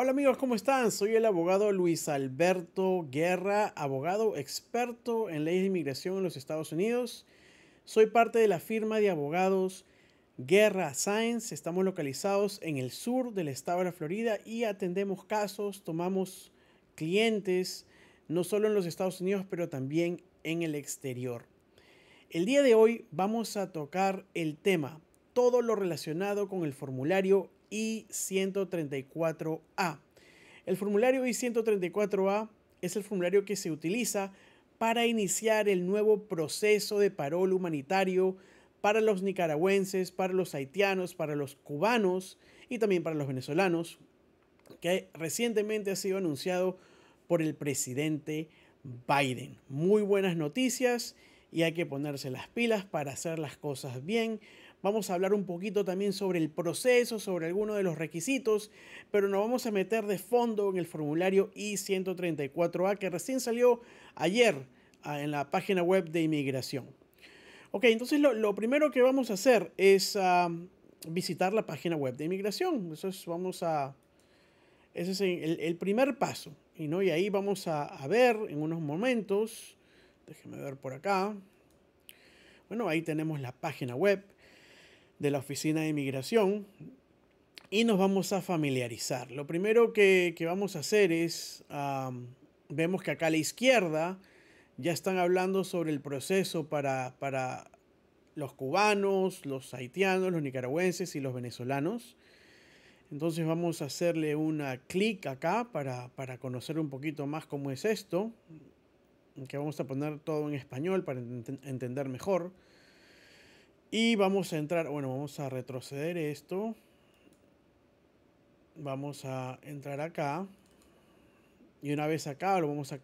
Hola amigos, ¿cómo están? Soy el abogado Luis Alberto Guerra, abogado experto en leyes de inmigración en los Estados Unidos. Soy parte de la firma de abogados Guerra Science. Estamos localizados en el sur del estado de la Florida y atendemos casos, tomamos clientes, no solo en los Estados Unidos, pero también en el exterior. El día de hoy vamos a tocar el tema, todo lo relacionado con el formulario y 134 a El formulario I-134A es el formulario que se utiliza para iniciar el nuevo proceso de parol humanitario para los nicaragüenses, para los haitianos, para los cubanos y también para los venezolanos, que recientemente ha sido anunciado por el presidente Biden. Muy buenas noticias y hay que ponerse las pilas para hacer las cosas bien, Vamos a hablar un poquito también sobre el proceso, sobre algunos de los requisitos, pero nos vamos a meter de fondo en el formulario I-134A que recién salió ayer ah, en la página web de inmigración. Ok, entonces lo, primero que vamos a hacer es ah, visitar la página web de inmigración. Eso vamos a, ese es el, primer paso. Y, ¿no? y ahí vamos a, a ver en unos momentos, déjenme ver por acá. Bueno, ahí tenemos la página web de la Oficina de Inmigración y nos vamos a familiarizar. Lo primero que, vamos a hacer es, vemos que acá a la izquierda ya están hablando sobre el proceso para, los cubanos, los haitianos, los nicaragüenses y los venezolanos. Entonces vamos a hacerle una clic acá para, conocer un poquito más cómo es esto. Que vamos a poner todo en español para entender mejor. Y vamos a entrar, bueno, vamos a retroceder esto. Vamos a entrar acá. Y una vez acá lo vamos a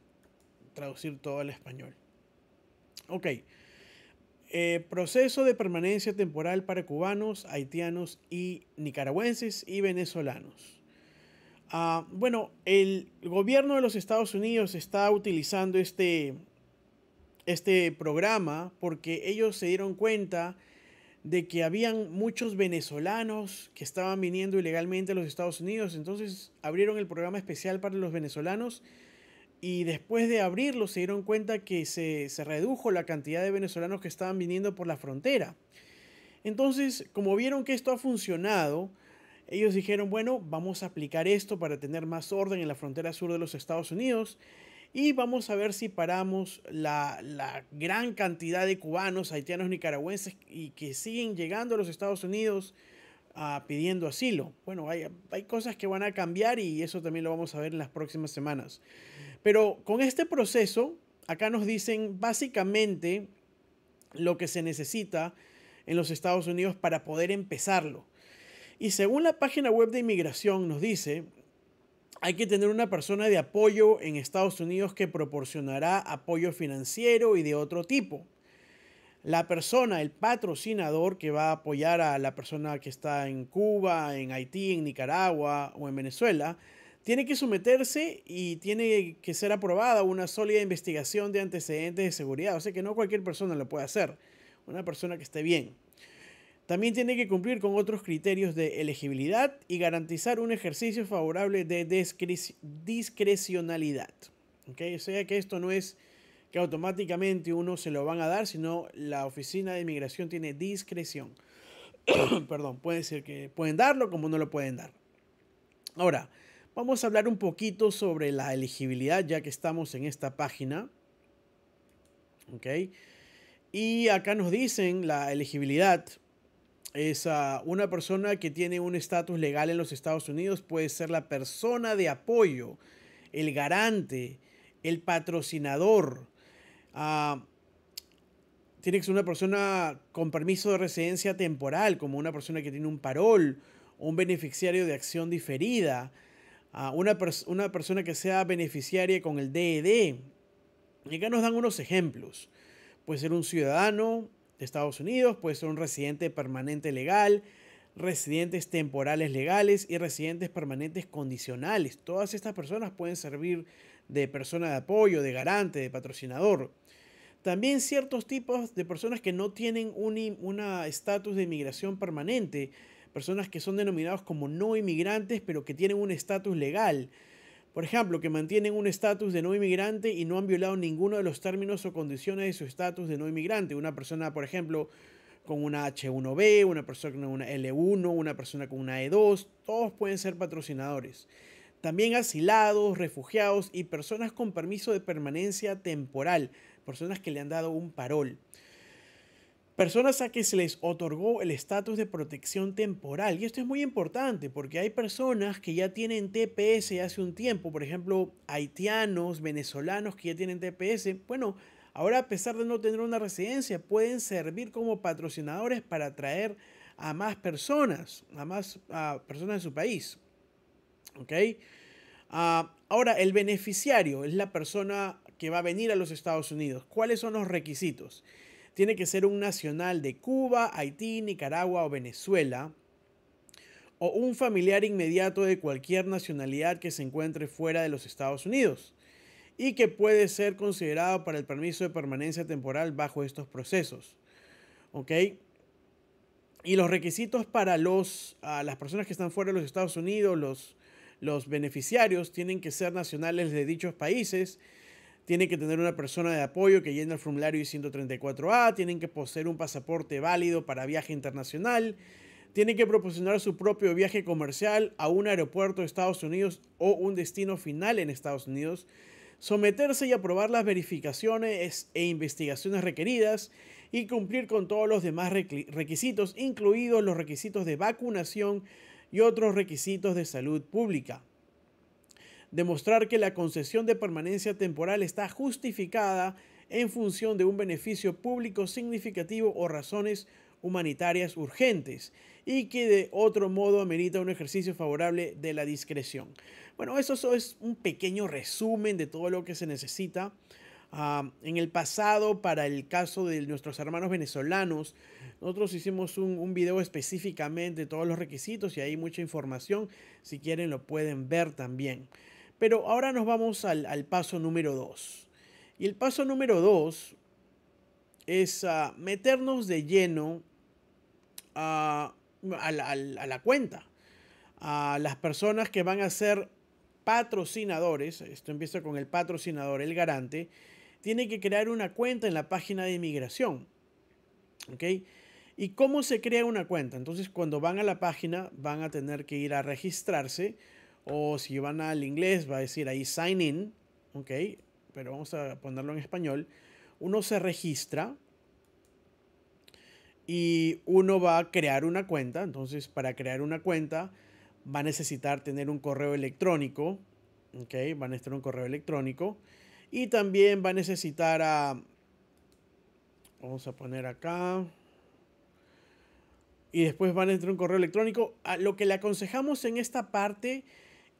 traducir todo al español. Ok. Eh, proceso de permanencia temporal para cubanos, haitianos y nicaragüenses y venezolanos. Ah, bueno, el gobierno de los Estados Unidos está utilizando este, este programa porque ellos se dieron cuenta de que habían muchos venezolanos que estaban viniendo ilegalmente a los Estados Unidos, entonces abrieron el programa especial para los venezolanos y después de abrirlo se dieron cuenta que se, se redujo la cantidad de venezolanos que estaban viniendo por la frontera. Entonces, como vieron que esto ha funcionado, ellos dijeron, bueno, vamos a aplicar esto para tener más orden en la frontera sur de los Estados Unidos y vamos a ver si paramos la, gran cantidad de cubanos, haitianos, nicaragüenses y que siguen llegando a los Estados Unidos ah, pidiendo asilo. Bueno, hay, hay cosas que van a cambiar y eso también lo vamos a ver en las próximas semanas. Pero con este proceso, acá nos dicen básicamente lo que se necesita en los Estados Unidos para poder empezarlo. Y según la página web de inmigración nos dice, hay que tener una persona de apoyo en Estados Unidos que proporcionará apoyo financiero y de otro tipo. La persona, el patrocinador que va a apoyar a la persona que está en Cuba, en Haití, en Nicaragua o en Venezuela, tiene que someterse y tiene que ser aprobada una sólida investigación de antecedentes de seguridad. O sea que no cualquier persona lo puede hacer, una persona que esté bien. También tiene que cumplir con otros criterios de elegibilidad y garantizar un ejercicio favorable de discrecionalidad. ¿Okay? O sea que esto no es que automáticamente uno se lo van a dar, sino la oficina de inmigración tiene discreción. Perdón, puede ser que pueden darlo como no lo pueden dar. Ahora, vamos a hablar un poquito sobre la elegibilidad ya que estamos en esta página. okay, Y acá nos dicen la elegibilidad es una persona que tiene un estatus legal en los Estados Unidos, puede ser la persona de apoyo, el garante, el patrocinador. Ah, tiene que ser una persona con permiso de residencia temporal, como una persona que tiene un parol, un beneficiario de acción diferida, ah, una, una persona que sea beneficiaria con el DED. E y acá nos dan unos ejemplos. Puede ser un ciudadano, de Estados Unidos, puede ser un residente permanente legal, residentes temporales legales y residentes permanentes condicionales. Todas estas personas pueden servir de persona de apoyo, de garante, de patrocinador. También ciertos tipos de personas que no tienen un estatus de inmigración permanente, personas que son denominados como no inmigrantes, pero que tienen un estatus legal por ejemplo, que mantienen un estatus de no inmigrante y no han violado ninguno de los términos o condiciones de su estatus de no inmigrante. Una persona, por ejemplo, con una H1B, una persona con una L1, una persona con una E2, todos pueden ser patrocinadores. También asilados, refugiados y personas con permiso de permanencia temporal, personas que le han dado un parol. Personas a que se les otorgó el estatus de protección temporal. Y esto es muy importante porque hay personas que ya tienen TPS hace un tiempo. Por ejemplo, haitianos, venezolanos que ya tienen TPS. Bueno, ahora a pesar de no tener una residencia, pueden servir como patrocinadores para atraer a más personas, a más personas de su país. ¿Ok? Ah, ahora, el beneficiario es la persona que va a venir a los Estados Unidos. ¿Cuáles son los requisitos? tiene que ser un nacional de Cuba, Haití, Nicaragua o Venezuela, o un familiar inmediato de cualquier nacionalidad que se encuentre fuera de los Estados Unidos y que puede ser considerado para el permiso de permanencia temporal bajo estos procesos. ¿Ok? Y los requisitos para las personas que están fuera de los Estados Unidos, los, los beneficiarios, tienen que ser nacionales de dichos países tienen que tener una persona de apoyo que llene el formulario I-134A, tienen que poseer un pasaporte válido para viaje internacional, tienen que proporcionar su propio viaje comercial a un aeropuerto de Estados Unidos o un destino final en Estados Unidos, someterse y aprobar las verificaciones e investigaciones requeridas y cumplir con todos los demás requisitos, incluidos los requisitos de vacunación y otros requisitos de salud pública demostrar que la concesión de permanencia temporal está justificada en función de un beneficio público significativo o razones humanitarias urgentes y que de otro modo amerita un ejercicio favorable de la discreción. Bueno, eso es un pequeño resumen de todo lo que se necesita. Ah, en el pasado, para el caso de nuestros hermanos venezolanos, nosotros hicimos un, un, video específicamente de todos los requisitos y hay mucha información. Si quieren, lo pueden ver también. Pero ahora nos vamos al, paso número dos Y el paso número dos es ah, meternos de lleno ah, a, la, cuenta, a las personas que van a ser patrocinadores, esto empieza con el patrocinador, el garante, tiene que crear una cuenta en la página de inmigración. ¿Ok? ¿Y cómo se crea una cuenta? Entonces, cuando van a la página, van a tener que ir a registrarse o si van al inglés, va a decir ahí sign in, ¿ok? Pero vamos a ponerlo en español. Uno se registra y uno va a crear una cuenta. Entonces, para crear una cuenta va a necesitar tener un correo electrónico, ¿ok? Va a necesitar un correo electrónico. Y también va a necesitar a... Vamos a poner acá y después van a entrar un correo electrónico. Lo que le aconsejamos en esta parte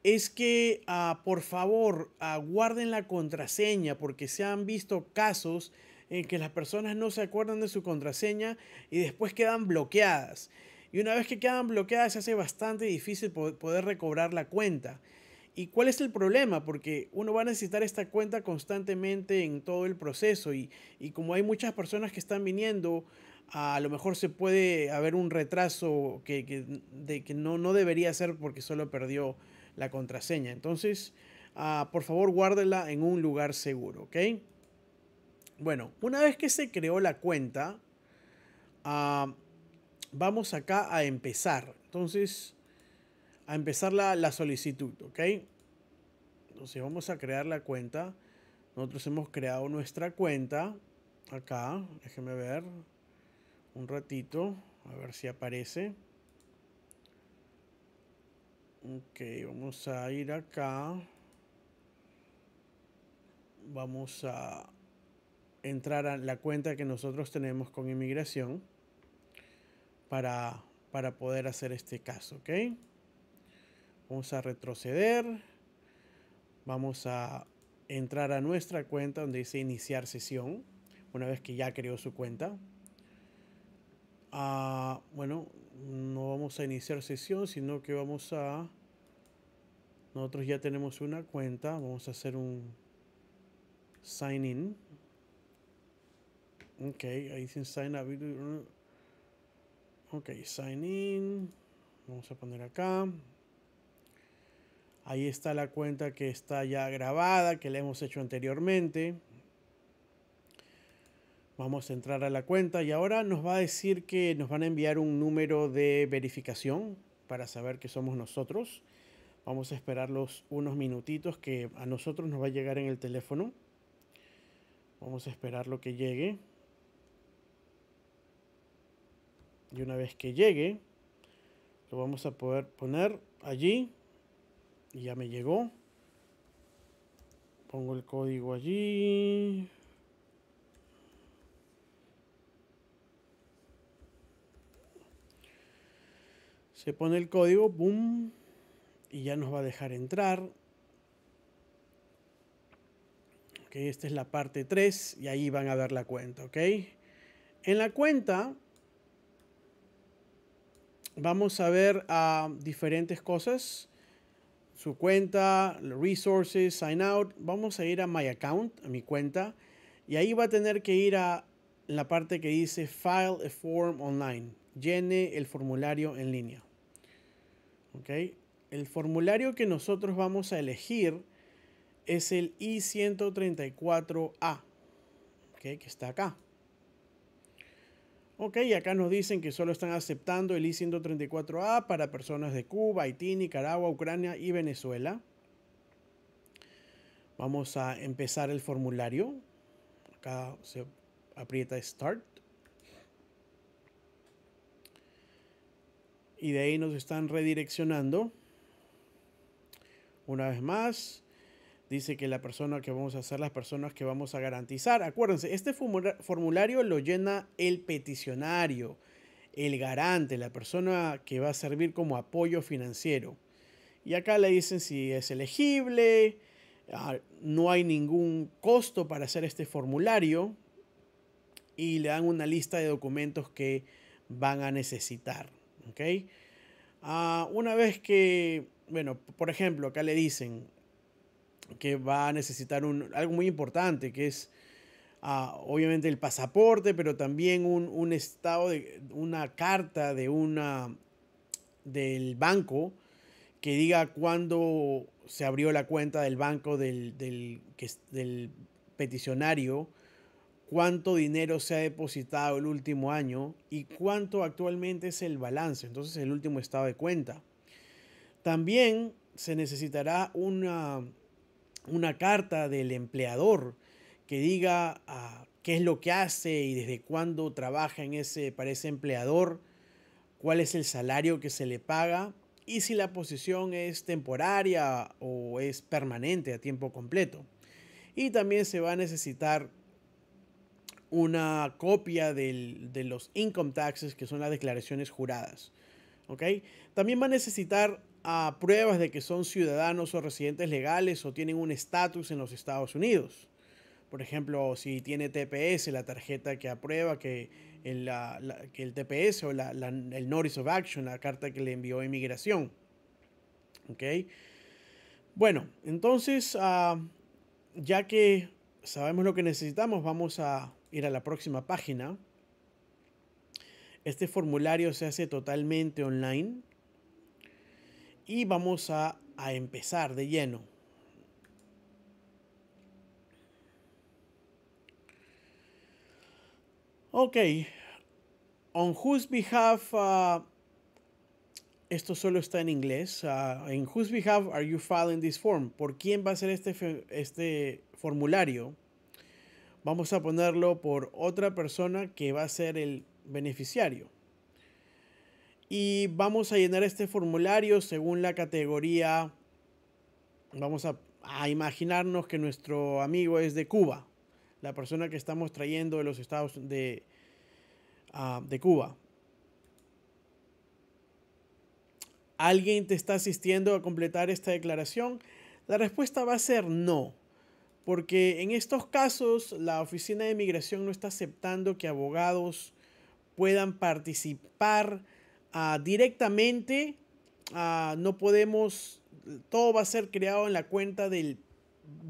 es que ah, por favor aguarden ah, guarden la contraseña porque se han visto casos en que las personas no se acuerdan de su contraseña y después quedan bloqueadas. Y una vez que quedan bloqueadas se hace bastante difícil poder recobrar la cuenta. ¿Y cuál es el problema? Porque uno va a necesitar esta cuenta constantemente en todo el proceso y, como hay muchas personas que están viniendo a lo mejor se puede haber un retraso que, de, que no, no, debería ser porque solo perdió la contraseña. Entonces, ah, por favor, guárdela en un lugar seguro, ¿ok? Bueno, una vez que se creó la cuenta, ah, vamos acá a empezar. Entonces, a empezar la, la solicitud, ¿ok? Entonces, vamos a crear la cuenta. Nosotros hemos creado nuestra cuenta acá. Déjenme ver un ratito, a ver si aparece. Ok, vamos a ir acá. Vamos a entrar a la cuenta que nosotros tenemos con inmigración para, poder hacer este caso, ¿ok? Vamos a retroceder. Vamos a entrar a nuestra cuenta donde dice iniciar sesión. Una vez que ya creó su cuenta. Ah, bueno, no vamos a iniciar sesión, sino que vamos a... Nosotros ya tenemos una cuenta, vamos a hacer un sign in. Ok, ahí sin sign up. Ok, sign in. Vamos a poner acá. Ahí está la cuenta que está ya grabada, que le hemos hecho anteriormente. Vamos a entrar a la cuenta y ahora nos va a decir que nos van a enviar un número de verificación para saber que somos nosotros. Vamos a esperar los unos minutitos que a nosotros nos va a llegar en el teléfono. Vamos a esperar lo que llegue. Y una vez que llegue, lo vamos a poder poner allí. Y ya me llegó. Pongo el código allí. Se pone el código, boom, y ya nos va a dejar entrar. esta es la parte 3 y ahí van a ver la cuenta, ok. En la cuenta vamos a ver diferentes cosas. Su cuenta, resources, sign out. Vamos a ir a my account, a mi cuenta. Y ahí va a tener que ir a la parte que dice file a form online. Llene el formulario en línea. Ok, El formulario que nosotros vamos a elegir es el I-134A, a que está acá. Ok, acá nos dicen que solo están aceptando el I-134A para personas de Cuba, Haití, Nicaragua, Ucrania y Venezuela. Vamos a empezar el formulario. Acá se aprieta Start. y de ahí nos están redireccionando. Una vez más, dice que la persona que vamos a hacer, las personas que vamos a garantizar. Acuérdense, este formulario lo llena el peticionario, el garante, la persona que va a servir como apoyo financiero. Y acá le dicen si es elegible, ah, no hay ningún costo para hacer este formulario y le dan una lista de documentos que van a necesitar. Ah, una vez que, bueno, por ejemplo, acá le dicen que va a necesitar algo muy importante, que es ah, obviamente el pasaporte, pero también un, estado de una carta de una del banco que diga cuándo se abrió la cuenta del banco del peticionario cuánto dinero se ha depositado el último año y cuánto actualmente es el balance, entonces el último estado de cuenta. También se necesitará una, una carta del empleador que diga ah, qué es lo que hace y desde cuándo trabaja en ese, para ese empleador, cuál es el salario que se le paga y si la posición es temporaria o es permanente a tiempo completo. Y también se va a necesitar una copia de los income taxes, que son las declaraciones juradas. También va a necesitar ah, pruebas de que son ciudadanos o residentes legales o tienen un estatus en los Estados Unidos. Por ejemplo, si tiene TPS, la tarjeta que aprueba que el, TPS o el Notice of Action, la carta que le envió inmigración. Bueno, entonces, ah, ya que sabemos lo que necesitamos, vamos a ir a la próxima página. Este formulario se hace totalmente online. Y vamos a, empezar de lleno. Ok. On whose behalf... Uh, esto solo está en inglés. en uh, whose behalf are you filing this form? ¿Por quién va a ser este, este formulario? vamos a ponerlo por otra persona que va a ser el beneficiario. Y vamos a llenar este formulario según la categoría. Vamos a, imaginarnos que nuestro amigo es de Cuba, la persona que estamos trayendo de los estados de, ah, de Cuba. ¿Alguien te está asistiendo a completar esta declaración? La respuesta va a ser no. Porque en estos casos la Oficina de Migración no está aceptando que abogados puedan participar ah, directamente. Ah, no podemos, todo va a ser creado en la cuenta del,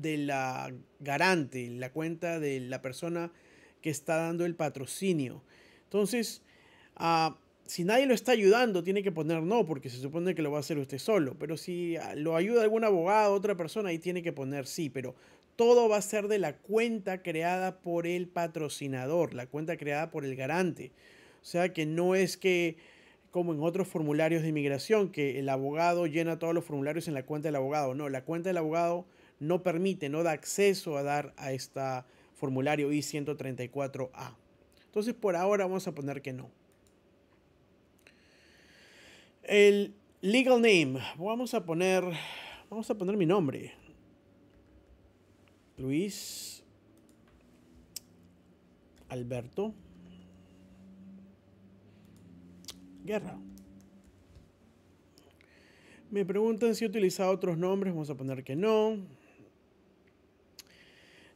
de la garante, en la cuenta de la persona que está dando el patrocinio. Entonces, ah, si nadie lo está ayudando, tiene que poner no, porque se supone que lo va a hacer usted solo. Pero si lo ayuda algún abogado, otra persona, ahí tiene que poner sí. Pero todo va a ser de la cuenta creada por el patrocinador, la cuenta creada por el garante. O sea que no es que como en otros formularios de inmigración, que el abogado llena todos los formularios en la cuenta del abogado. No, la cuenta del abogado no permite, no da acceso a dar a este formulario I-134A. Entonces por ahora vamos a poner que no. El legal name, vamos a poner, vamos a poner mi nombre. Luis Alberto Guerra. Me preguntan si he utilizado otros nombres, vamos a poner que no.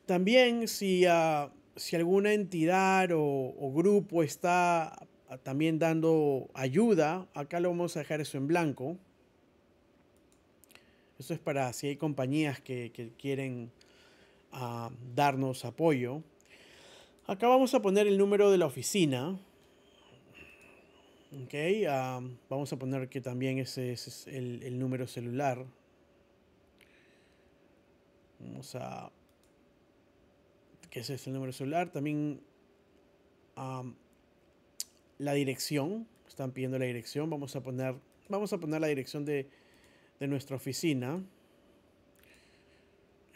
También si, ah, si alguna entidad o, grupo está ah, también dando ayuda, acá lo vamos a dejar eso en blanco. Eso es para si hay compañías que quieren darnos apoyo. Acá vamos a poner el número de la oficina. Ok, ah, vamos a poner que también ese, es el, número celular. Vamos a... que ese es el número celular. También ah, la dirección. Están pidiendo la dirección. Vamos a poner, vamos a poner la dirección de, de nuestra oficina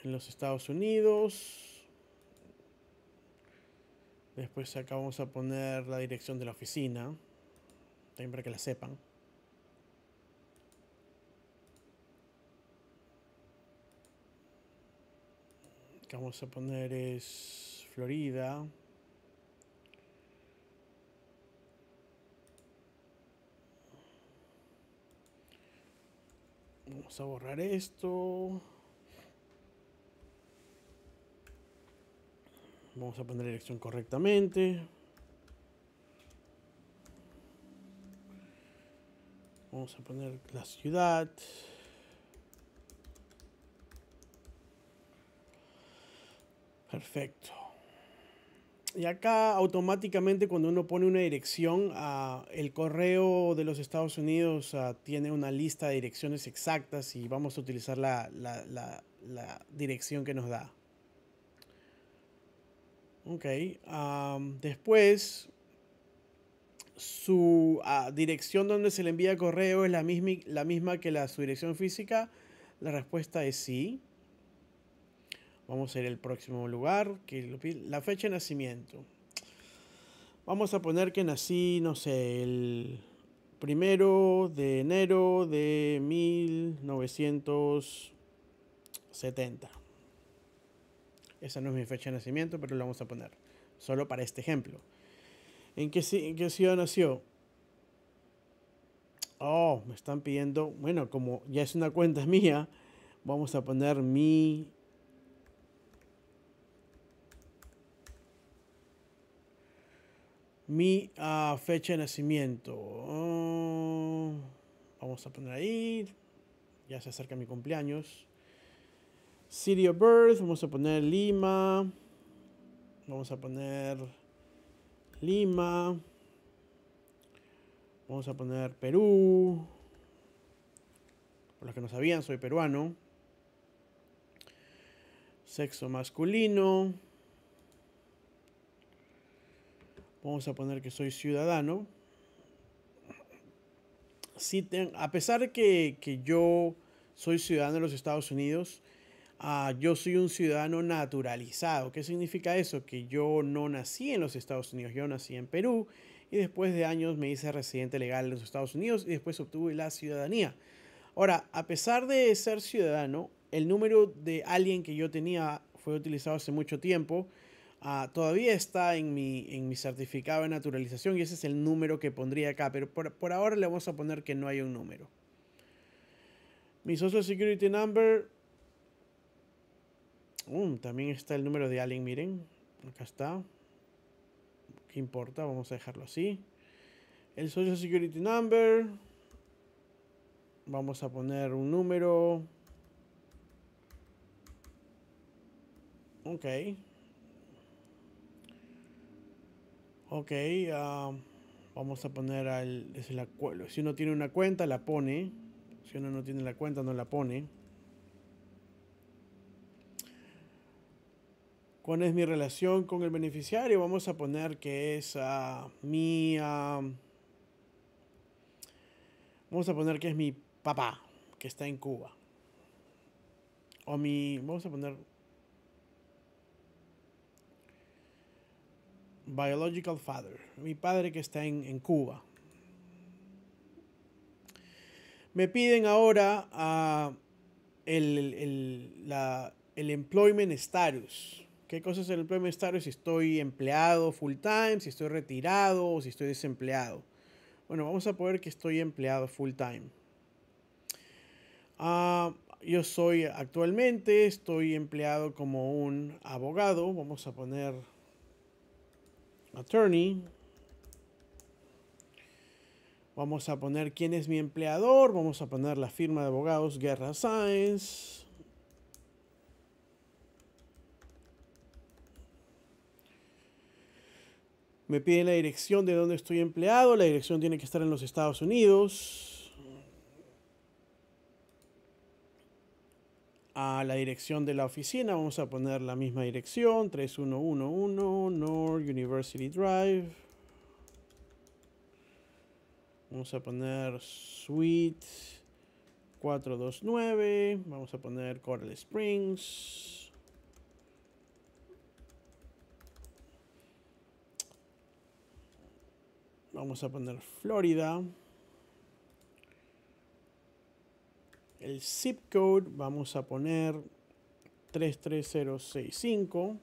en los Estados Unidos. Después acá vamos a poner la dirección de la oficina. También para que la sepan. Acá vamos a poner es Florida. Vamos a borrar esto. Vamos a poner la dirección correctamente. Vamos a poner la ciudad. Perfecto. Y acá automáticamente cuando uno pone una dirección, ah, el correo de los Estados Unidos ah, tiene una lista de direcciones exactas y vamos a utilizar la dirección que nos da. Ok. después, su ah, dirección donde se le envía correo es la misma, la misma que la, su dirección física. La respuesta es sí. Vamos a ir al próximo lugar. Que la fecha de nacimiento. Vamos a poner que nací, no sé, el primero de enero de 1970. Esa no es mi fecha de nacimiento, pero lo vamos a poner. Solo para este ejemplo. ¿En qué, qué ciudad nació? Oh, me están pidiendo, bueno, como ya es una cuenta mía, vamos a poner mi mi ah, fecha de nacimiento. Oh, vamos a poner ahí. Ya se acerca mi cumpleaños. City of Birth, vamos a poner Lima. Vamos a poner Lima. Vamos a poner Perú. Por los que no sabían, soy peruano. Sexo masculino. Vamos a poner que soy ciudadano. a pesar que, que yo soy ciudadano de los Estados Unidos, yo soy un ciudadano naturalizado. ¿Qué significa eso? Que yo no nací en los Estados Unidos, yo nací en Perú y después de años me hice residente legal en los Estados Unidos y después obtuve la ciudadanía. Ahora, a pesar de ser ciudadano, el número de alguien que yo tenía fue utilizado hace mucho tiempo. Ah, todavía está en mi, en mi certificado de naturalización y ese es el número que pondría acá, pero por, por ahora le vamos a poner que no hay un número. Mi Social Security Number Mm, también está el número de alguien miren. Acá está. ¿Qué importa? Vamos a dejarlo así. El Social Security Number. Vamos a poner un número. Ok. Ok. Ah, vamos a poner al... si uno tiene una cuenta, la pone. Si uno no tiene la cuenta, no la pone. ¿Cuál es mi relación con el beneficiario? Vamos a poner que es ah, mi... vamos a poner que es mi papá, que está en Cuba. O mi... Vamos a poner... Biological father, mi padre que está en, Cuba. Me piden ahora ah, el, el, la, el employment status. ¿Qué cosa es el employment status? Si estoy empleado full time, si estoy retirado o si estoy desempleado. Bueno, vamos a poner que estoy empleado full time. Ah, yo soy actualmente, estoy empleado como un abogado. Vamos a poner attorney. Vamos a poner quién es mi empleador. Vamos a poner la firma de abogados Guerra Science. me piden la dirección de donde estoy empleado, la dirección tiene que estar en los Estados Unidos. A la dirección de la oficina, vamos a poner la misma dirección, 3111 North University Drive. Vamos a poner Suite 429, vamos a poner Coral Springs. Vamos a poner Florida. El zip code vamos a poner 33065.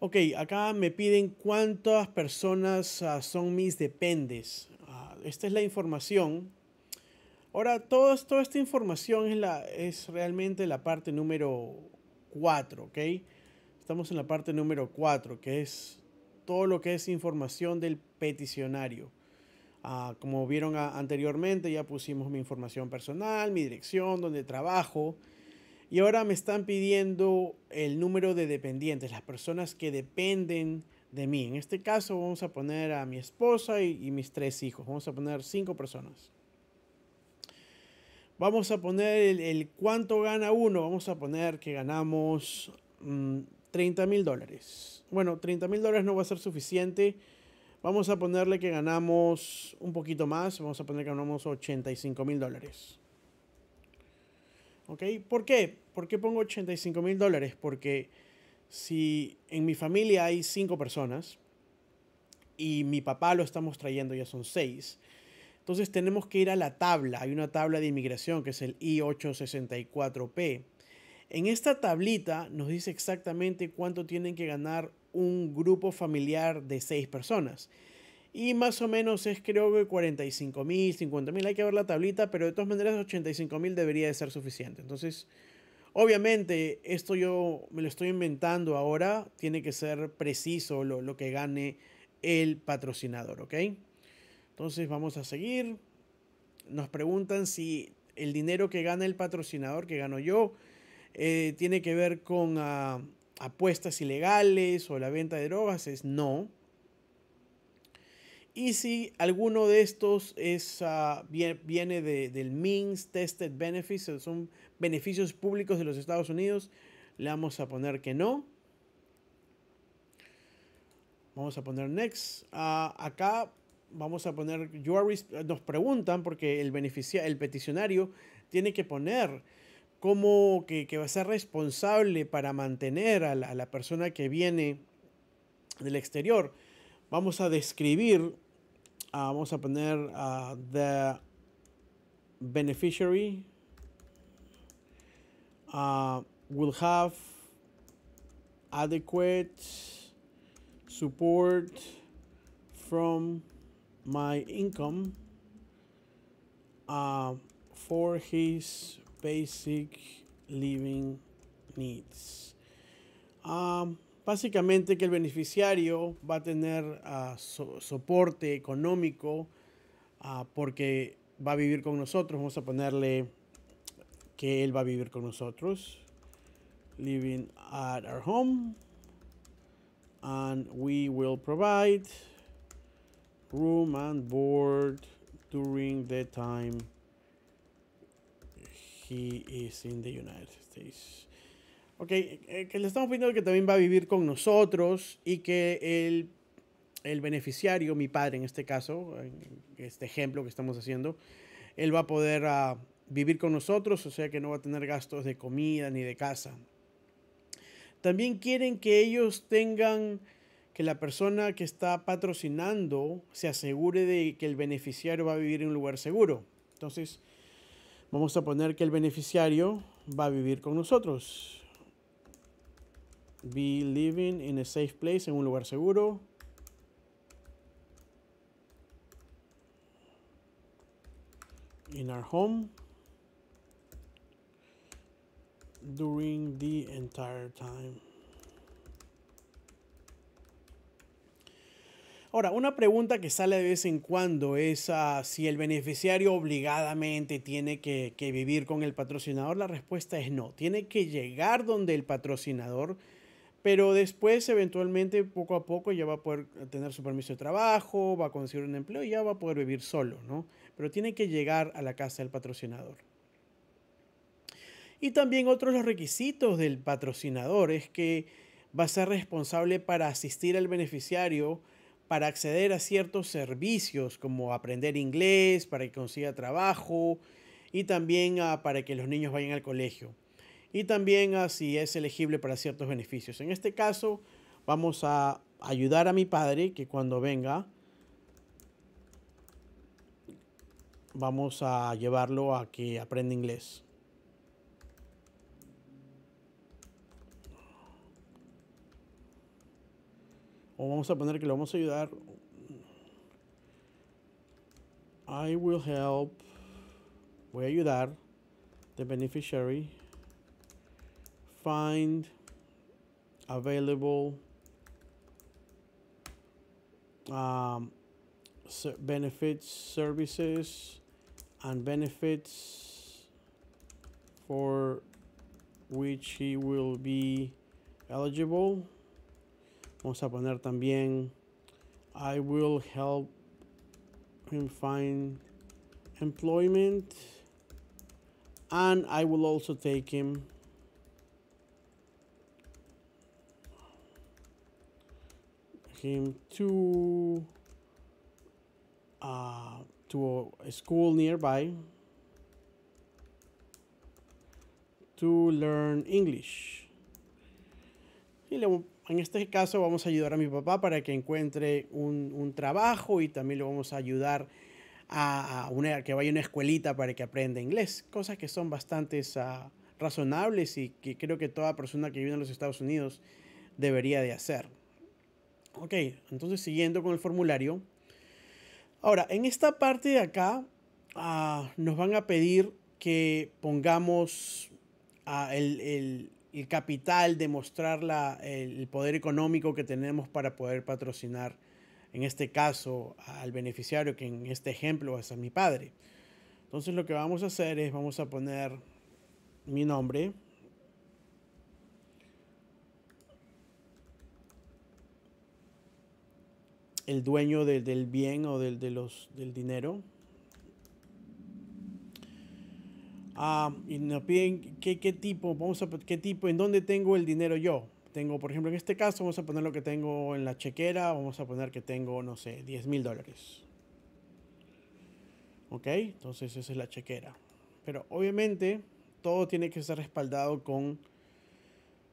Ok, acá me piden cuántas personas ah, son mis dependes. Ah, esta es la información. Ahora, toda esta información es, la, es realmente la parte número 4, ¿ok? Estamos en la parte número 4, que es todo lo que es información del peticionario. Ah, como vieron anteriormente, ya pusimos mi información personal, mi dirección, donde trabajo. Y ahora me están pidiendo el número de dependientes, las personas que dependen de mí. En este caso vamos a poner a mi esposa y, y mis tres hijos. Vamos a poner cinco personas. Vamos a poner el, cuánto gana uno. Vamos a poner que ganamos 30 mm, mil dólares. Bueno, 30 mil dólares no va a ser suficiente. Vamos a ponerle que ganamos un poquito más. Vamos a poner que ganamos 85 mil dólares. ¿Por qué? ¿Por qué pongo 85 mil dólares? Porque si en mi familia hay cinco personas y mi papá lo estamos trayendo, ya son seis, entonces tenemos que ir a la tabla. Hay una tabla de inmigración que es el I-864P. En esta tablita nos dice exactamente cuánto tienen que ganar un grupo familiar de seis personas. Y más o menos es creo que 45 mil, 50 mil, hay que ver la tablita, pero de todas maneras 85 mil debería de ser suficiente. Entonces, obviamente esto yo me lo estoy inventando ahora, tiene que ser preciso lo, lo que gane el patrocinador, ¿ok? Entonces vamos a seguir. Nos preguntan si el dinero que gana el patrocinador, que gano yo, eh, tiene que ver con ah, apuestas ilegales o la venta de drogas. Es no. Y si alguno de estos es, ah, viene del MINS, Tested Benefits, son beneficios públicos de los Estados Unidos, le vamos a poner que no. Vamos a poner next. a ah, acá vamos a poner, nos preguntan porque el, beneficiar el peticionario tiene que poner cómo que, va a ser responsable para mantener a la, persona que viene del exterior. Vamos a describir, ah, vamos a poner the beneficiary ah, will have adequate support from my income uh, for his basic living needs. Um, básicamente que el beneficiario va a tener uh, soporte económico uh, porque va a vivir con nosotros. Vamos a ponerle que él va a vivir con nosotros. Living at our home. And we will provide room and board during the time he is in the United States. Ok, eh, que le estamos pidiendo que también va a vivir con nosotros y que el, el beneficiario, mi padre en este caso, en este ejemplo que estamos haciendo, él va a poder ah, vivir con nosotros, o sea que no va a tener gastos de comida ni de casa. También quieren que ellos tengan que la persona que está patrocinando se asegure de que el beneficiario va a vivir en un lugar seguro. Entonces, vamos a poner que el beneficiario va a vivir con nosotros. Be living in a safe place, en un lugar seguro. In our home. During the entire time. Ahora, una pregunta que sale de vez en cuando es ah, si el beneficiario obligadamente tiene que, vivir con el patrocinador. La respuesta es no, tiene que llegar donde el patrocinador pero después eventualmente poco a poco ya va a poder tener su permiso de trabajo, va a conseguir un empleo y ya va a poder vivir solo, ¿no? Pero tiene que llegar a la casa del patrocinador. Y también otros los requisitos del patrocinador es que va a ser responsable para asistir al beneficiario para acceder a ciertos servicios como aprender inglés, para que consiga trabajo y también ah, para que los niños vayan al colegio. Y también así ah, si es elegible para ciertos beneficios. En este caso, vamos a ayudar a mi padre que cuando venga, vamos a llevarlo a que aprenda inglés. o vamos a poner que le vamos a ayudar. I will help. Voy a ayudar. The beneficiary. Find available um, benefits, services, and benefits for which he will be eligible Vamos a poner también I will help him find employment and I will also take him him to uh, to a school nearby to learn English. en este caso vamos a ayudar a mi papá para que encuentre un, trabajo y también le vamos a ayudar a, una, que vaya a una escuelita para que aprenda inglés, cosas que son bastante ah, razonables y que creo que toda persona que vive en los Estados Unidos debería de hacer. Ok, entonces siguiendo con el formulario. Ahora, en esta parte de acá ah, nos van a pedir que pongamos ah, el el capital, demostrar la, el poder económico que tenemos para poder patrocinar, en este caso, al beneficiario, que en este ejemplo es a mi padre. Entonces lo que vamos a hacer es, vamos a poner mi nombre. El dueño del bien o del, de los, del dinero. Ah, y nos piden qué, tipo, vamos a qué tipo, en dónde tengo el dinero yo. Tengo, por ejemplo, en este caso, vamos a poner lo que tengo en la chequera, vamos a poner que tengo, no sé, 10 mil dólares. ¿Ok? Entonces esa es la chequera. Pero obviamente todo tiene que ser respaldado con,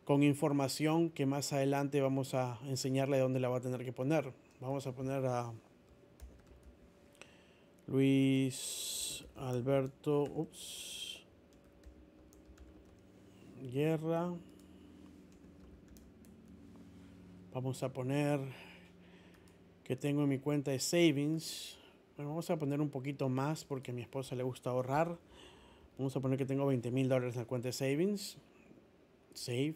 con información que más adelante vamos a enseñarle dónde la va a tener que poner. Vamos a poner a Luis Alberto. Ups guerra. Vamos a poner que tengo en mi cuenta de savings. vamos a poner un poquito más porque a mi esposa le gusta ahorrar. Vamos a poner que tengo 20 mil dólares en la cuenta de savings. Save.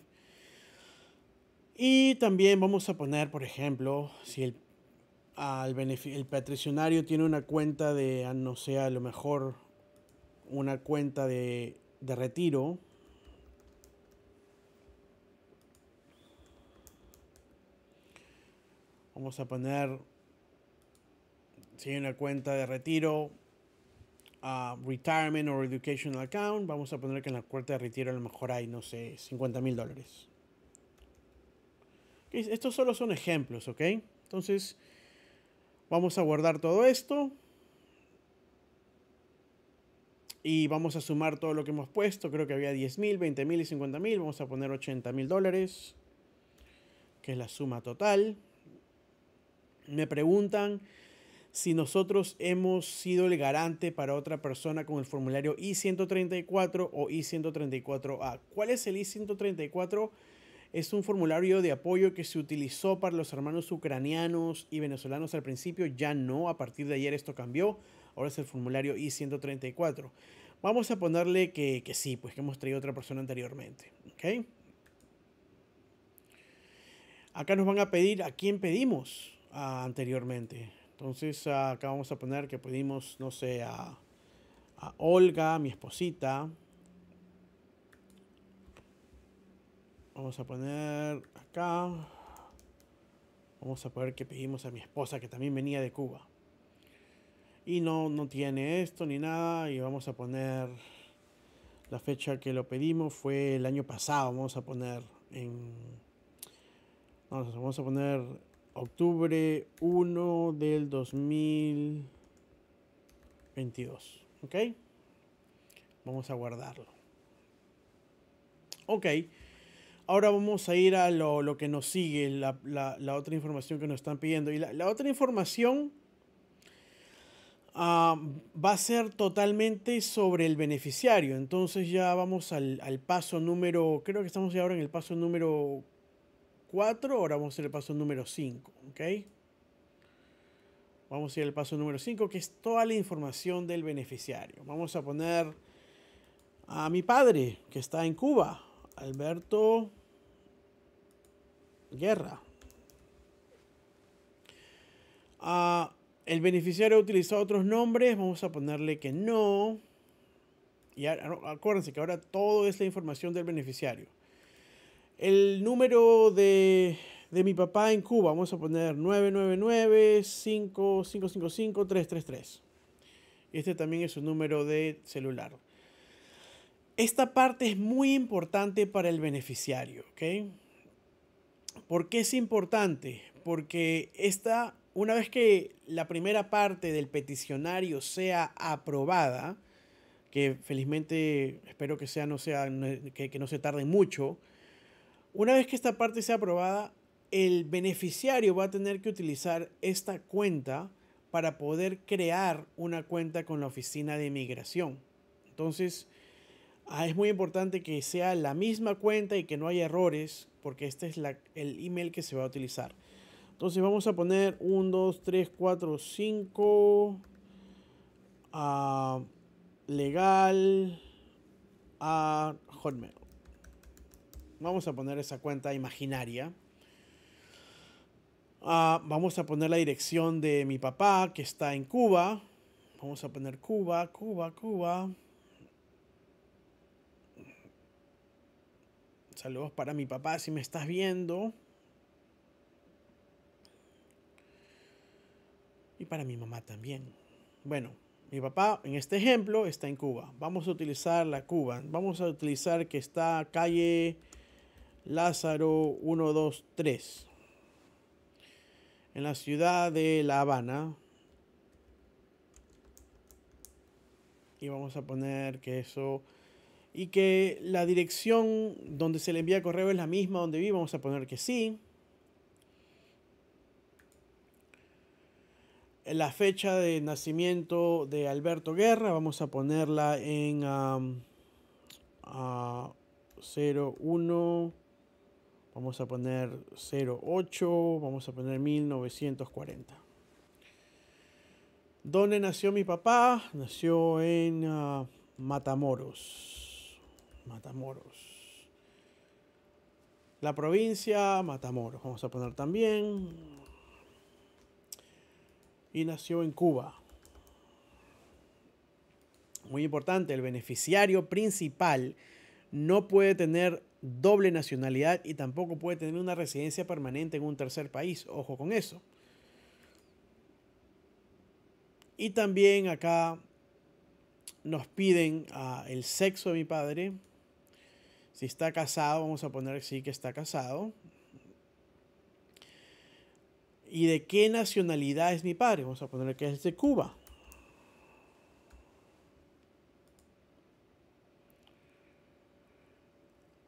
Y también vamos a poner, por ejemplo, si el, el patricionario tiene una cuenta de, ah, no sé, a lo mejor una cuenta de, de retiro, Vamos a poner, si hay una cuenta de retiro, ah, retirement or educational account, vamos a poner que en la cuenta de retiro a lo mejor hay, no sé, 50 mil dólares. Estos solo son ejemplos, ¿ok? Entonces, vamos a guardar todo esto. Y vamos a sumar todo lo que hemos puesto. Creo que había 10 mil, 20 mil y $50,000. mil. Vamos a poner 80 mil dólares, que es la suma total. Me preguntan si nosotros hemos sido el garante para otra persona con el formulario I-134 o I-134A. ¿Cuál es el I-134? Es un formulario de apoyo que se utilizó para los hermanos ucranianos y venezolanos al principio, ya no, a partir de ayer esto cambió, ahora es el formulario I-134. Vamos a ponerle que, sí, pues que hemos traído otra persona anteriormente. Acá nos van a pedir a quién pedimos anteriormente. Entonces ah, acá vamos a poner que pedimos, no sé, a, a Olga, mi esposita. Vamos a poner acá. Vamos a poner que pedimos a mi esposa, que también venía de Cuba. Y no, no tiene esto ni nada. Y vamos a poner la fecha que lo pedimos fue el año pasado. Vamos a poner en. Vamos a poner octubre 1 del 2022. ¿Ok? Vamos a guardarlo. Ok. Ahora vamos a ir a lo, que nos sigue, la, otra información que nos están pidiendo. Y la, otra información ah, va a ser totalmente sobre el beneficiario. Entonces ya vamos al, al paso número, creo que estamos ya ahora en el paso número ahora vamos a ir al paso número 5, ¿ok? Vamos a ir al paso número 5, que es toda la información del beneficiario. Vamos a poner a mi padre, que está en Cuba, Alberto Guerra. Ah, el beneficiario ha utilizado otros nombres, vamos a ponerle que no. Y acuérdense que ahora todo es la información del beneficiario el número de, mi papá en Cuba, vamos a poner 999 555 333 Este también es su número de celular. Esta parte es muy importante para el beneficiario, ¿ok? ¿Por qué es importante? Porque esta, una vez que la primera parte del peticionario sea aprobada, que felizmente espero que sea, no sea, que no se tarde mucho, una vez que esta parte sea aprobada, el beneficiario va a tener que utilizar esta cuenta para poder crear una cuenta con la oficina de migración. Entonces, ah, es muy importante que sea la misma cuenta y que no haya errores, porque este es el email que se va a utilizar. Entonces vamos a poner 1, 2, 3, 4, 5. legal a ah, Hotmail. Vamos a poner esa cuenta imaginaria. Ah, vamos a poner la dirección de mi papá que está en Cuba. Vamos a poner Cuba, Cuba, Cuba. Saludos para mi papá si me estás viendo. Y para mi mamá también. Bueno, mi papá en este ejemplo está en Cuba. Vamos a utilizar la Cuba. Vamos a utilizar que está calle Lázaro 123. En la ciudad de La Habana. Y vamos a poner que eso... Y que la dirección donde se le envía correo es la misma donde vive Vamos a poner que sí. La fecha de nacimiento de Alberto Guerra. Vamos a ponerla en um, 01. Vamos a poner 08, vamos a poner 1940. ¿Dónde nació mi papá? Nació en ah, Matamoros. Matamoros. La provincia, Matamoros. Vamos a poner también. Y nació en Cuba. Muy importante, el beneficiario principal no puede tener doble nacionalidad y tampoco puede tener una residencia permanente en un tercer país. Ojo con eso. Y también acá nos piden ah, el sexo de mi padre. Si está casado, vamos a poner sí que está casado. ¿Y de qué nacionalidad es mi padre? Vamos a poner que es de Cuba.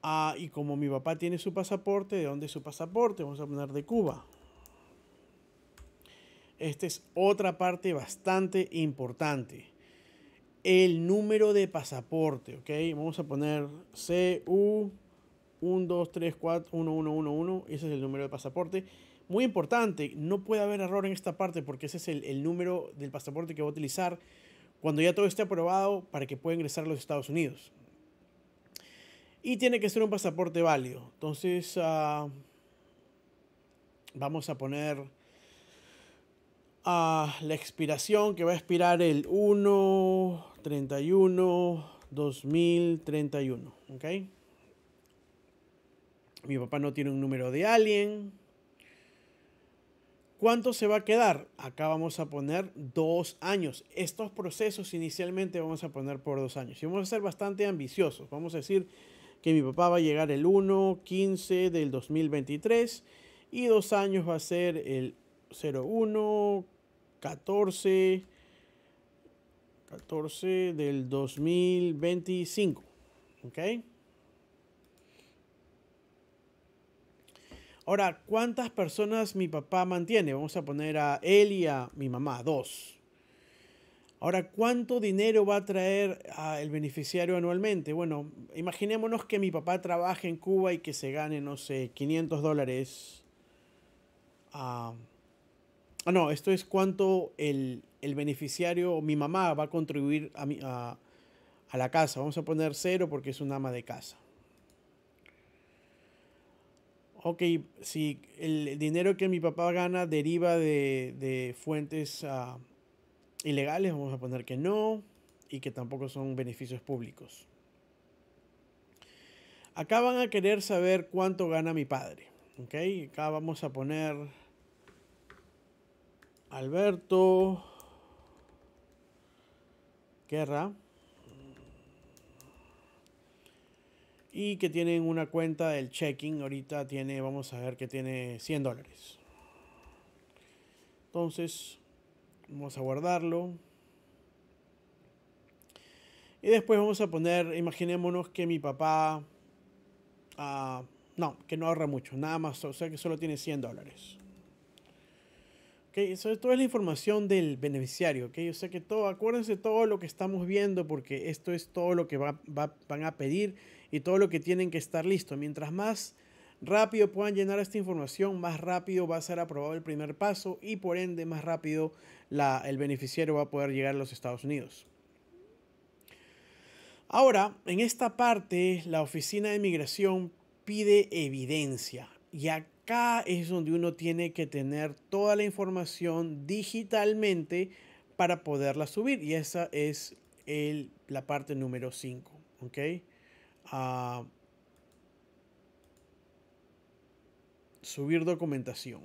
Ah, y como mi papá tiene su pasaporte, ¿de dónde es su pasaporte? Vamos a poner de Cuba. Esta es otra parte bastante importante. El número de pasaporte, ¿ok? Vamos a poner CU 12341111 ese es el número de pasaporte. Muy importante, no puede haber error en esta parte porque ese es el, el número del pasaporte que va a utilizar cuando ya todo esté aprobado para que pueda ingresar a los Estados Unidos. Y tiene que ser un pasaporte válido. Entonces, ah, vamos a poner ah, la expiración que va a expirar el 1, 31, 2031. ¿Ok? Mi papá no tiene un número de alguien. ¿Cuánto se va a quedar? Acá vamos a poner dos años. Estos procesos inicialmente vamos a poner por dos años. Y vamos a ser bastante ambiciosos. Vamos a decir que mi papá va a llegar el 1-15 del 2023 y dos años va a ser el 01 14 14 del 2025 ok ahora cuántas personas mi papá mantiene vamos a poner a él y a mi mamá dos Ahora, ¿cuánto dinero va a traer el beneficiario anualmente? Bueno, imaginémonos que mi papá trabaje en Cuba y que se gane, no sé, 500 dólares. Ah, no, esto es cuánto el, beneficiario mi mamá va a contribuir a, a, la casa. Vamos a poner cero porque es una ama de casa. Ok, si el dinero que mi papá gana deriva de, fuentes... Ah, ilegales, vamos a poner que no, y que tampoco son beneficios públicos. Acá van a querer saber cuánto gana mi padre. ¿ok? Acá vamos a poner Alberto Guerra. Y que tienen una cuenta del checking. Ahorita tiene, vamos a ver que tiene 100 dólares. Entonces, Vamos a guardarlo. Y después vamos a poner, imaginémonos que mi papá... Ah, no, que no ahorra mucho, nada más, o sea que solo tiene 100 dólares. Ok, eso es toda la información del beneficiario, ok, o sea que todo, acuérdense todo lo que estamos viendo porque esto es todo lo que van a pedir y todo lo que tienen que estar listo. Mientras más rápido puedan llenar esta información, más rápido va a ser aprobado el primer paso y por ende más rápido el beneficiario va a poder llegar a los Estados Unidos. Ahora, en esta parte, la Oficina de Migración pide evidencia y acá es donde uno tiene que tener toda la información digitalmente para poderla subir y esa es la parte número 5. ¿ok? Ah, subir documentación.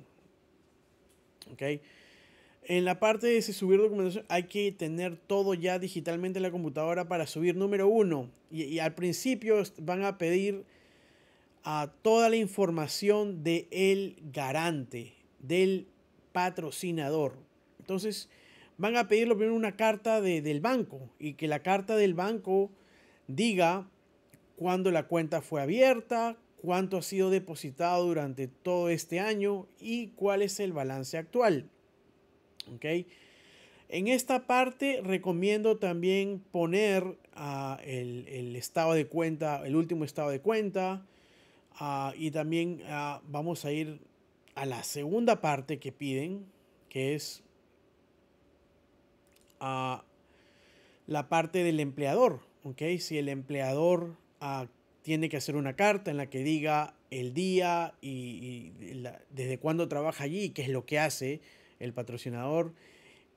En la parte de subir documentación hay que tener todo ya digitalmente en la computadora para subir número uno. Y, al principio van a pedir a toda la información del el garante, del patrocinador. Entonces van a pedir lo primero una carta del banco y que la carta del banco diga cuándo la cuenta fue abierta, cuánto ha sido depositado durante todo este año y cuál es el balance actual. ¿Okay? En esta parte recomiendo también poner ah, el, estado de cuenta, el último estado de cuenta. Ah, y también ah, vamos a ir a la segunda parte que piden, que es la parte del empleador. ¿okay? Si el empleador tiene que hacer una carta en la que diga el día y, desde cuándo trabaja allí, qué es lo que hace el patrocinador,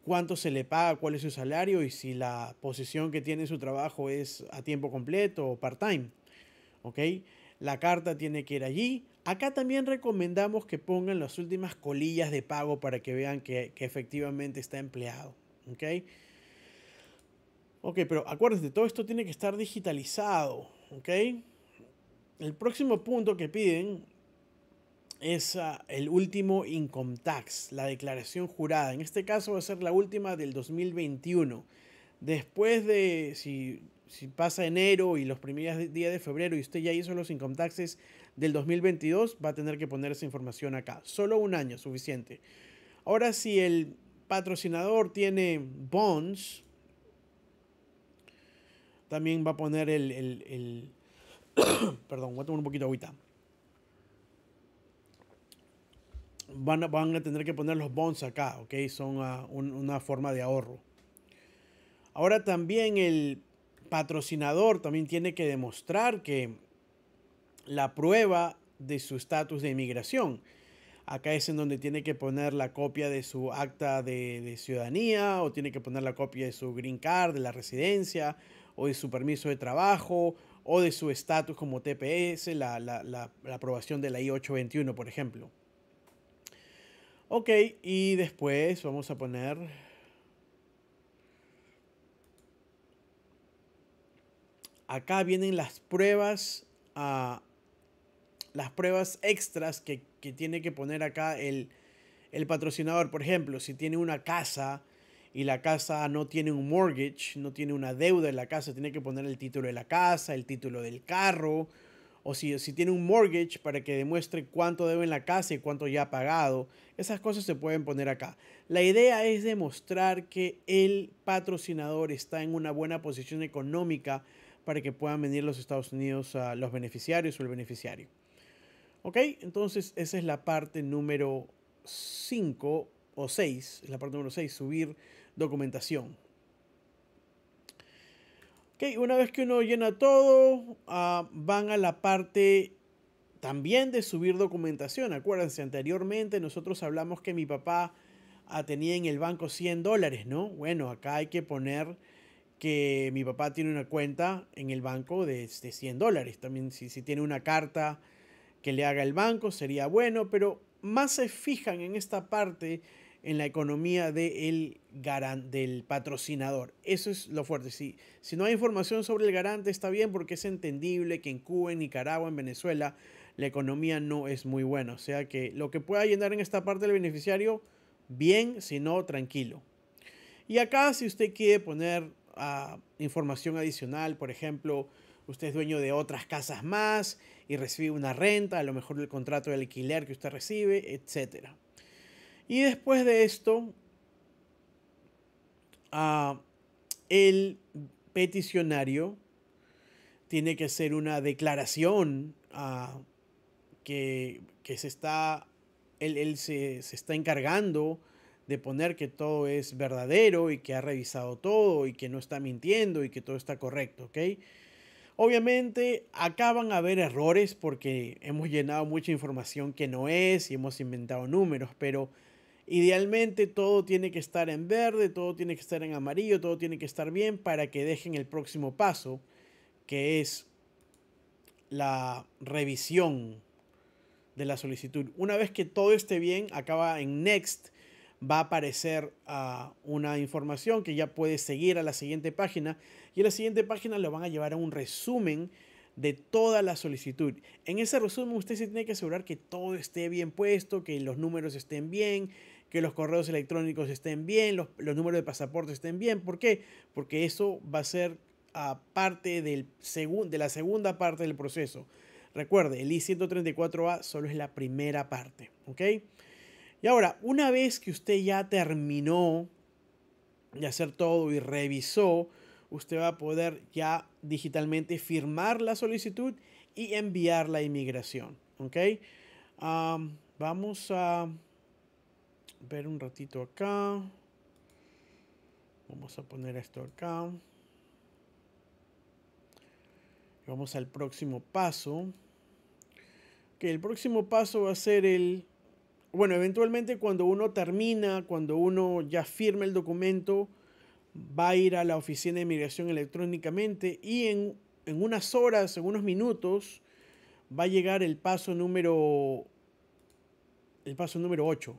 cuánto se le paga, cuál es su salario y si la posición que tiene su trabajo es a tiempo completo o part-time. okay La carta tiene que ir allí. Acá también recomendamos que pongan las últimas colillas de pago para que vean que, efectivamente está empleado. ¿ok? Ok, pero acuérdense, todo esto tiene que estar digitalizado, ¿ok? El próximo punto que piden es ah, el último Income Tax, la declaración jurada. En este caso va a ser la última del 2021. Después de, si, pasa enero y los primeros días de febrero y usted ya hizo los Income Taxes del 2022, va a tener que poner esa información acá. Solo un año, suficiente. Ahora, si el patrocinador tiene bonds, también va a poner el Perdón, voy a tomar un poquito de agüita. Van a, tener que poner los bonds acá, ¿ok? Son ah, una, forma de ahorro. Ahora también el patrocinador también tiene que demostrar que la prueba de su estatus de inmigración. Acá es en donde tiene que poner la copia de su acta de, ciudadanía o tiene que poner la copia de su green card, de la residencia o de su permiso de trabajo o de su estatus como TPS, la, aprobación de la I-821, por ejemplo. Ok, y después vamos a poner... Acá vienen las pruebas, ah, las pruebas extras que, tiene que poner acá el, el patrocinador. Por ejemplo, si tiene una casa, y la casa no tiene un mortgage, no tiene una deuda en la casa, tiene que poner el título de la casa, el título del carro, o si, si tiene un mortgage para que demuestre cuánto debe en la casa y cuánto ya ha pagado. Esas cosas se pueden poner acá. La idea es demostrar que el patrocinador está en una buena posición económica para que puedan venir los Estados Unidos a ah, los beneficiarios o el beneficiario. ¿Ok? Entonces esa es la parte número 5 o 6, la parte número 6, subir documentación. Ok, una vez que uno llena todo, ah, van a la parte también de subir documentación. Acuérdense, anteriormente nosotros hablamos que mi papá ah, tenía en el banco 100 dólares, ¿no? Bueno, acá hay que poner que mi papá tiene una cuenta en el banco de, 100 dólares. También si, si tiene una carta que le haga el banco sería bueno, pero más se fijan en esta parte en la economía del patrocinador. Eso es lo fuerte. Si, si no hay información sobre el garante, está bien porque es entendible que en Cuba, en Nicaragua, en Venezuela, la economía no es muy buena. O sea que lo que pueda llenar en esta parte del beneficiario, bien, si no, tranquilo. Y acá, si usted quiere poner ah, información adicional, por ejemplo, usted es dueño de otras casas más y recibe una renta, a lo mejor el contrato de alquiler que usted recibe, etcétera. Y después de esto, ah, el peticionario tiene que hacer una declaración ah, que, se está, él, se, está encargando de poner que todo es verdadero y que ha revisado todo y que no está mintiendo y que todo está correcto, Obviamente acaban a haber errores porque hemos llenado mucha información que no es y hemos inventado números, pero Idealmente todo tiene que estar en verde, todo tiene que estar en amarillo, todo tiene que estar bien para que dejen el próximo paso, que es la revisión de la solicitud. Una vez que todo esté bien, acaba en next, va a aparecer ah, una información que ya puede seguir a la siguiente página y en la siguiente página lo van a llevar a un resumen de toda la solicitud. En ese resumen usted se tiene que asegurar que todo esté bien puesto, que los números estén bien, que los correos electrónicos estén bien, los, números de pasaporte estén bien. ¿Por qué? Porque eso va a ser parte de la segunda parte del proceso. Recuerde, el I-134A solo es la primera parte, ¿ok? Y ahora, una vez que usted ya terminó de hacer todo y revisó, usted va a poder ya digitalmente firmar la solicitud y enviar la inmigración, ¿ok? vamos a ver un ratito acá. Vamos a poner esto acá. vamos al próximo paso. Que el próximo paso va a ser el... Bueno, eventualmente cuando uno termina, cuando uno ya firma el documento, va a ir a la oficina de inmigración electrónicamente y en, en unas horas, en unos minutos, va a llegar el paso número... El paso número 8,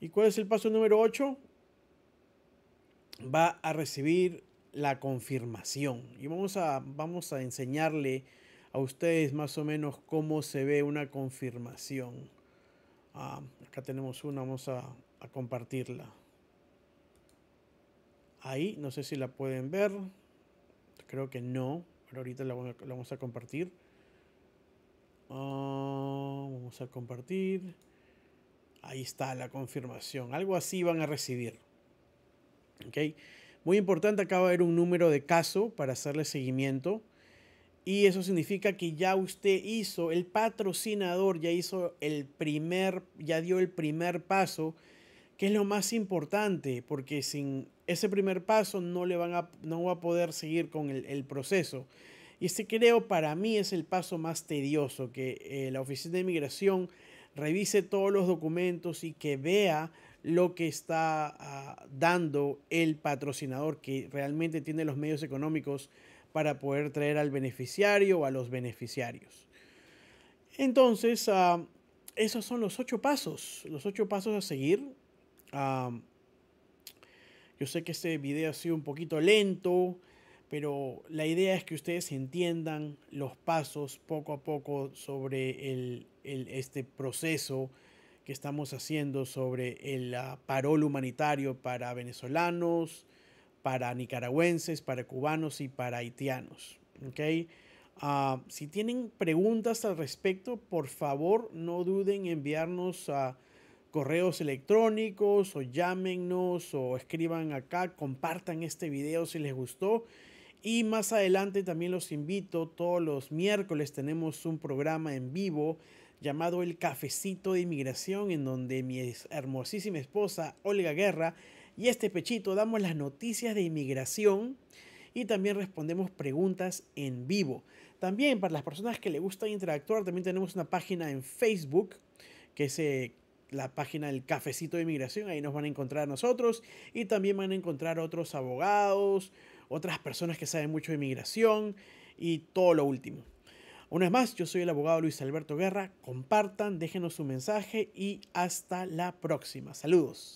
¿Y cuál es el paso número 8? Va a recibir la confirmación. Y vamos a, vamos a enseñarle a ustedes más o menos cómo se ve una confirmación. Ah, acá tenemos una, vamos a, compartirla. Ahí, no sé si la pueden ver. Creo que no, pero ahorita la, vamos a compartir. vamos a compartir. Ah, Ahí está la confirmación. Algo así van a recibir. Muy importante, acaba de haber un número de caso para hacerle seguimiento. Y eso significa que ya usted hizo, el patrocinador ya hizo el primer, ya dio el primer paso, que es lo más importante, porque sin ese primer paso no le van a, va a poder seguir con el, proceso. Y este creo para mí es el paso más tedioso, que eh, la Oficina de Inmigración revise todos los documentos y que vea lo que está ah, dando el patrocinador que realmente tiene los medios económicos para poder traer al beneficiario o a los beneficiarios. Entonces, ah, esos son los ocho pasos, los ocho pasos a seguir. Ah, yo sé que este video ha sido un poquito lento, pero la idea es que ustedes entiendan los pasos poco a poco sobre el, este proceso que estamos haciendo sobre el parol humanitario para venezolanos, para nicaragüenses, para cubanos y para haitianos. Ah, si tienen preguntas al respecto, por favor no duden en enviarnos a correos electrónicos o llámenos o escriban acá, compartan este video si les gustó. Y más adelante también los invito, todos los miércoles tenemos un programa en vivo llamado El Cafecito de Inmigración, en donde mi hermosísima esposa Olga Guerra y este pechito damos las noticias de inmigración y también respondemos preguntas en vivo. También para las personas que le gusta interactuar, también tenemos una página en Facebook, que es eh, la página del Cafecito de Inmigración, ahí nos van a encontrar nosotros y también van a encontrar otros abogados, otras personas que saben mucho de inmigración y todo lo último. Una vez más, yo soy el abogado Luis Alberto Guerra. Compartan, déjenos su mensaje y hasta la próxima. Saludos.